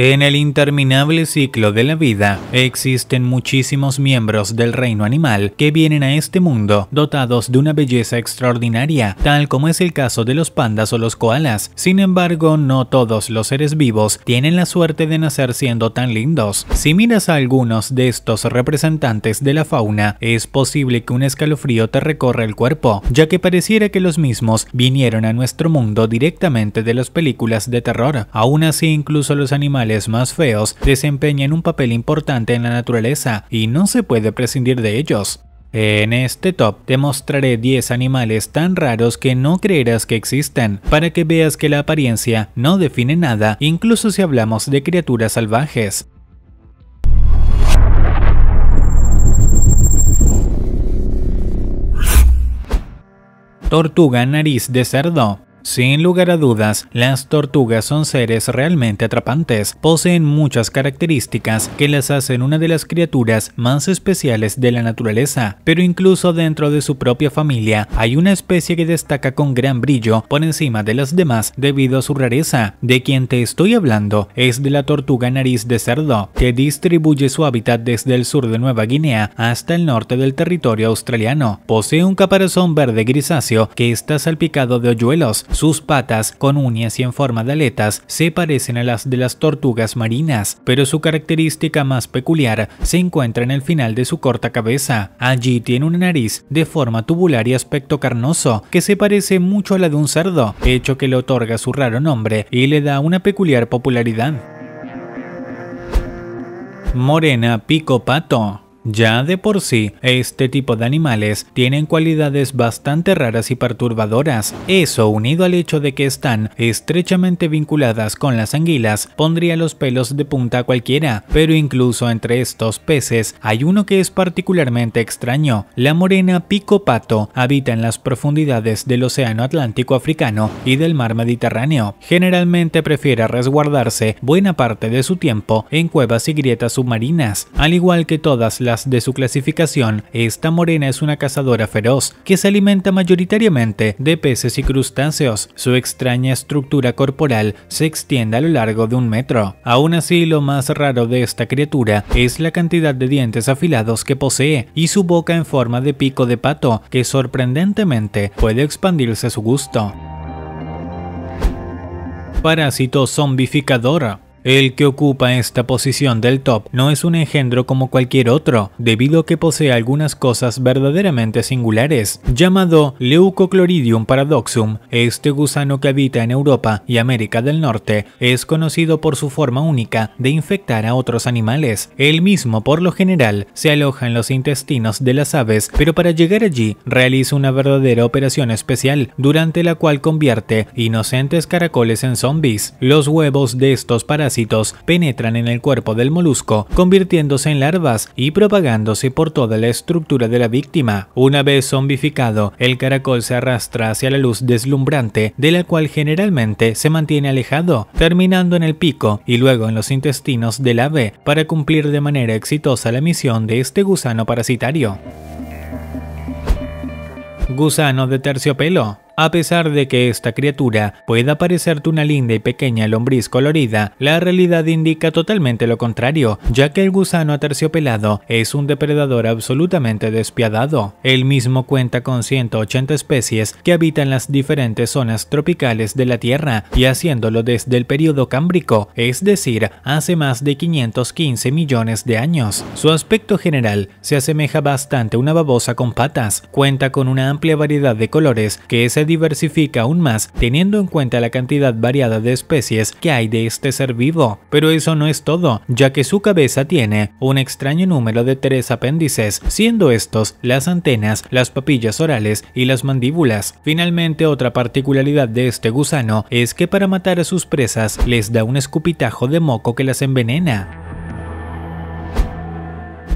En el interminable ciclo de la vida existen muchísimos miembros del reino animal que vienen a este mundo dotados de una belleza extraordinaria, tal como es el caso de los pandas o los koalas. Sin embargo, no todos los seres vivos tienen la suerte de nacer siendo tan lindos. Si miras a algunos de estos representantes de la fauna, es posible que un escalofrío te recorra el cuerpo, ya que pareciera que los mismos vinieron a nuestro mundo directamente de las películas de terror. Aún así, incluso los animales más feos desempeñan un papel importante en la naturaleza y no se puede prescindir de ellos. En este top te mostraré 10 animales tan raros que no creerás que existen, para que veas que la apariencia no define nada, incluso si hablamos de criaturas salvajes. Tortuga nariz de cerdo sin lugar a dudas, las tortugas son seres realmente atrapantes, poseen muchas características que las hacen una de las criaturas más especiales de la naturaleza, pero incluso dentro de su propia familia hay una especie que destaca con gran brillo por encima de las demás debido a su rareza. De quien te estoy hablando es de la tortuga nariz de cerdo, que distribuye su hábitat desde el sur de Nueva Guinea hasta el norte del territorio australiano. Posee un caparazón verde grisáceo que está salpicado de hoyuelos, sus patas, con uñas y en forma de aletas, se parecen a las de las tortugas marinas, pero su característica más peculiar se encuentra en el final de su corta cabeza. Allí tiene una nariz de forma tubular y aspecto carnoso, que se parece mucho a la de un cerdo, hecho que le otorga su raro nombre y le da una peculiar popularidad. Morena Pico Pato ya de por sí, este tipo de animales tienen cualidades bastante raras y perturbadoras. Eso, unido al hecho de que están estrechamente vinculadas con las anguilas, pondría los pelos de punta a cualquiera, pero incluso entre estos peces hay uno que es particularmente extraño. La morena pico-pato habita en las profundidades del océano Atlántico africano y del mar Mediterráneo. Generalmente prefiere resguardarse buena parte de su tiempo en cuevas y grietas submarinas, al igual que todas las de su clasificación, esta morena es una cazadora feroz que se alimenta mayoritariamente de peces y crustáceos. Su extraña estructura corporal se extiende a lo largo de un metro. Aún así, lo más raro de esta criatura es la cantidad de dientes afilados que posee y su boca en forma de pico de pato que sorprendentemente puede expandirse a su gusto. Parásito zombificador el que ocupa esta posición del top no es un engendro como cualquier otro, debido a que posee algunas cosas verdaderamente singulares. Llamado Leucocloridium paradoxum, este gusano que habita en Europa y América del Norte es conocido por su forma única de infectar a otros animales. Él mismo, por lo general, se aloja en los intestinos de las aves, pero para llegar allí realiza una verdadera operación especial, durante la cual convierte inocentes caracoles en zombies. Los huevos de estos parásitos parásitos penetran en el cuerpo del molusco, convirtiéndose en larvas y propagándose por toda la estructura de la víctima. Una vez zombificado, el caracol se arrastra hacia la luz deslumbrante, de la cual generalmente se mantiene alejado, terminando en el pico y luego en los intestinos del ave para cumplir de manera exitosa la misión de este gusano parasitario. Gusano de terciopelo a pesar de que esta criatura pueda parecerte una linda y pequeña lombriz colorida, la realidad indica totalmente lo contrario, ya que el gusano aterciopelado es un depredador absolutamente despiadado. Él mismo cuenta con 180 especies que habitan las diferentes zonas tropicales de la Tierra y haciéndolo desde el periodo cámbrico, es decir, hace más de 515 millones de años. Su aspecto general se asemeja bastante a una babosa con patas, cuenta con una amplia variedad de colores que es el diversifica aún más teniendo en cuenta la cantidad variada de especies que hay de este ser vivo. Pero eso no es todo, ya que su cabeza tiene un extraño número de tres apéndices, siendo estos las antenas, las papillas orales y las mandíbulas. Finalmente, otra particularidad de este gusano es que para matar a sus presas les da un escupitajo de moco que las envenena.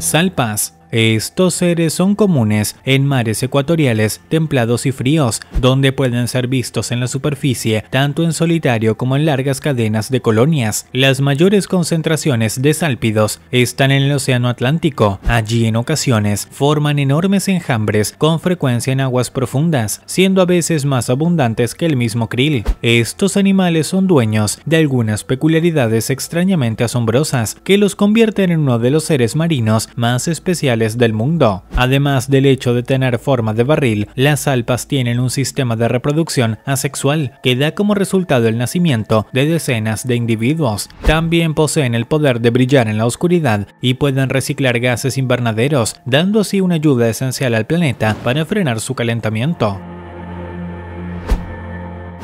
Salpas estos seres son comunes en mares ecuatoriales, templados y fríos, donde pueden ser vistos en la superficie tanto en solitario como en largas cadenas de colonias. Las mayores concentraciones de salpidos están en el Océano Atlántico. Allí en ocasiones forman enormes enjambres con frecuencia en aguas profundas, siendo a veces más abundantes que el mismo krill. Estos animales son dueños de algunas peculiaridades extrañamente asombrosas que los convierten en uno de los seres marinos más especiales del mundo. Además del hecho de tener forma de barril, las alpas tienen un sistema de reproducción asexual que da como resultado el nacimiento de decenas de individuos. También poseen el poder de brillar en la oscuridad y pueden reciclar gases invernaderos, dando así una ayuda esencial al planeta para frenar su calentamiento.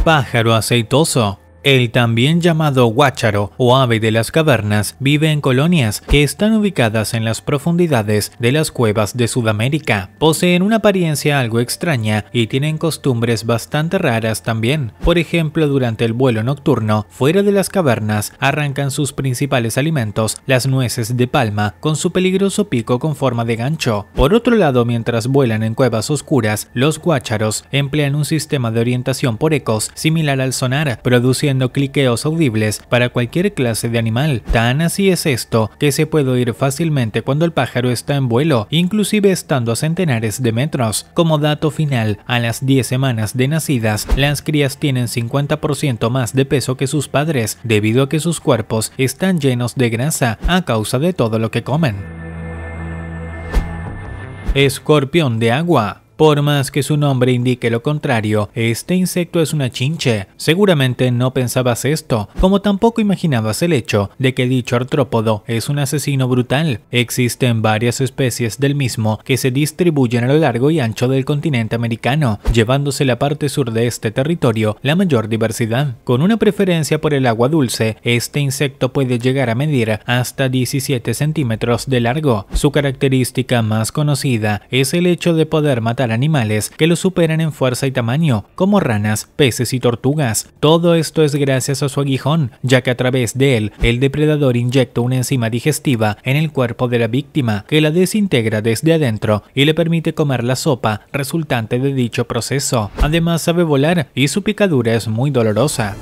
Pájaro aceitoso el también llamado guácharo o ave de las cavernas vive en colonias que están ubicadas en las profundidades de las cuevas de Sudamérica. Poseen una apariencia algo extraña y tienen costumbres bastante raras también. Por ejemplo, durante el vuelo nocturno, fuera de las cavernas, arrancan sus principales alimentos, las nueces de palma, con su peligroso pico con forma de gancho. Por otro lado, mientras vuelan en cuevas oscuras, los guácharos emplean un sistema de orientación por ecos similar al sonar, produciendo cliqueos audibles para cualquier clase de animal. Tan así es esto que se puede oír fácilmente cuando el pájaro está en vuelo, inclusive estando a centenares de metros. Como dato final, a las 10 semanas de nacidas, las crías tienen 50% más de peso que sus padres, debido a que sus cuerpos están llenos de grasa a causa de todo lo que comen. Escorpión de agua por más que su nombre indique lo contrario, este insecto es una chinche. Seguramente no pensabas esto, como tampoco imaginabas el hecho de que dicho artrópodo es un asesino brutal. Existen varias especies del mismo que se distribuyen a lo largo y ancho del continente americano, llevándose la parte sur de este territorio la mayor diversidad. Con una preferencia por el agua dulce, este insecto puede llegar a medir hasta 17 centímetros de largo. Su característica más conocida es el hecho de poder matar animales que lo superan en fuerza y tamaño, como ranas, peces y tortugas. Todo esto es gracias a su aguijón, ya que a través de él, el depredador inyecta una enzima digestiva en el cuerpo de la víctima, que la desintegra desde adentro y le permite comer la sopa resultante de dicho proceso. Además sabe volar y su picadura es muy dolorosa.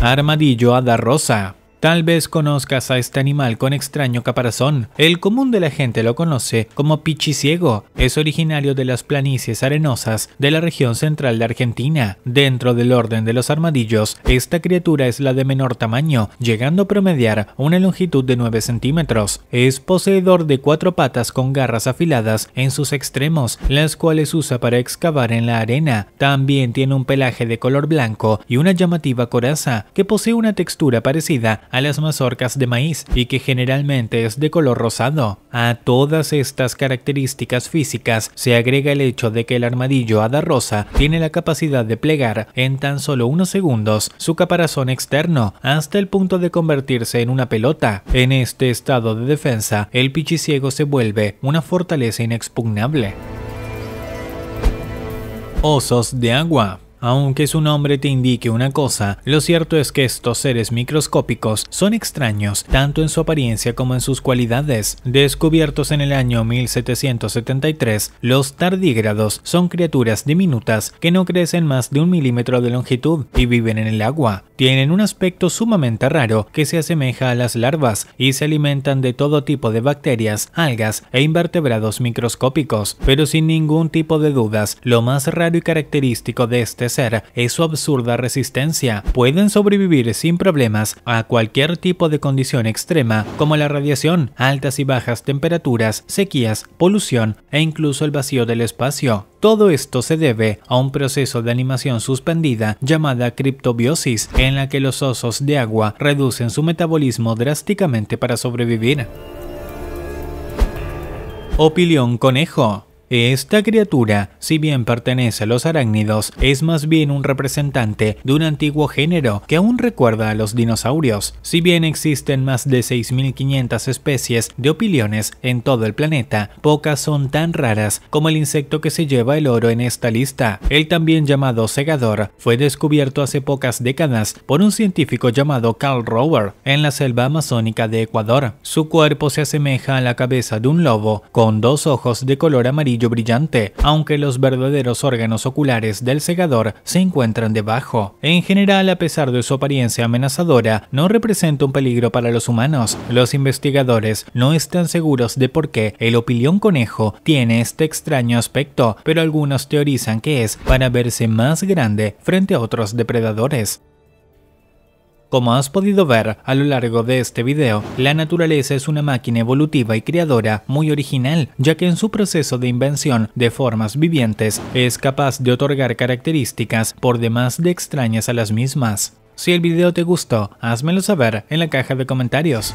Armadillo Ada Rosa Tal vez conozcas a este animal con extraño caparazón. El común de la gente lo conoce como pichiciego. Es originario de las planicies arenosas de la región central de Argentina. Dentro del orden de los armadillos, esta criatura es la de menor tamaño, llegando a promediar una longitud de 9 centímetros. Es poseedor de cuatro patas con garras afiladas en sus extremos, las cuales usa para excavar en la arena. También tiene un pelaje de color blanco y una llamativa coraza que posee una textura parecida a las mazorcas de maíz y que generalmente es de color rosado. A todas estas características físicas se agrega el hecho de que el armadillo hada rosa tiene la capacidad de plegar en tan solo unos segundos su caparazón externo hasta el punto de convertirse en una pelota. En este estado de defensa, el pichiciego se vuelve una fortaleza inexpugnable. Osos de agua aunque su nombre te indique una cosa, lo cierto es que estos seres microscópicos son extraños tanto en su apariencia como en sus cualidades. Descubiertos en el año 1773, los tardígrados son criaturas diminutas que no crecen más de un milímetro de longitud y viven en el agua. Tienen un aspecto sumamente raro que se asemeja a las larvas y se alimentan de todo tipo de bacterias, algas e invertebrados microscópicos. Pero sin ningún tipo de dudas, lo más raro y característico de este ser es su absurda resistencia. Pueden sobrevivir sin problemas a cualquier tipo de condición extrema como la radiación, altas y bajas temperaturas, sequías, polución e incluso el vacío del espacio. Todo esto se debe a un proceso de animación suspendida llamada criptobiosis, en la que los osos de agua reducen su metabolismo drásticamente para sobrevivir. Opilión conejo esta criatura, si bien pertenece a los arácnidos, es más bien un representante de un antiguo género que aún recuerda a los dinosaurios. Si bien existen más de 6.500 especies de opiliones en todo el planeta, pocas son tan raras como el insecto que se lleva el oro en esta lista. El también llamado segador fue descubierto hace pocas décadas por un científico llamado Carl Rower en la selva amazónica de Ecuador. Su cuerpo se asemeja a la cabeza de un lobo, con dos ojos de color amarillo brillante, aunque los verdaderos órganos oculares del segador se encuentran debajo. En general, a pesar de su apariencia amenazadora, no representa un peligro para los humanos. Los investigadores no están seguros de por qué el opilión conejo tiene este extraño aspecto, pero algunos teorizan que es para verse más grande frente a otros depredadores. Como has podido ver a lo largo de este video, la naturaleza es una máquina evolutiva y creadora muy original, ya que en su proceso de invención de formas vivientes es capaz de otorgar características por demás de extrañas a las mismas. Si el video te gustó, házmelo saber en la caja de comentarios.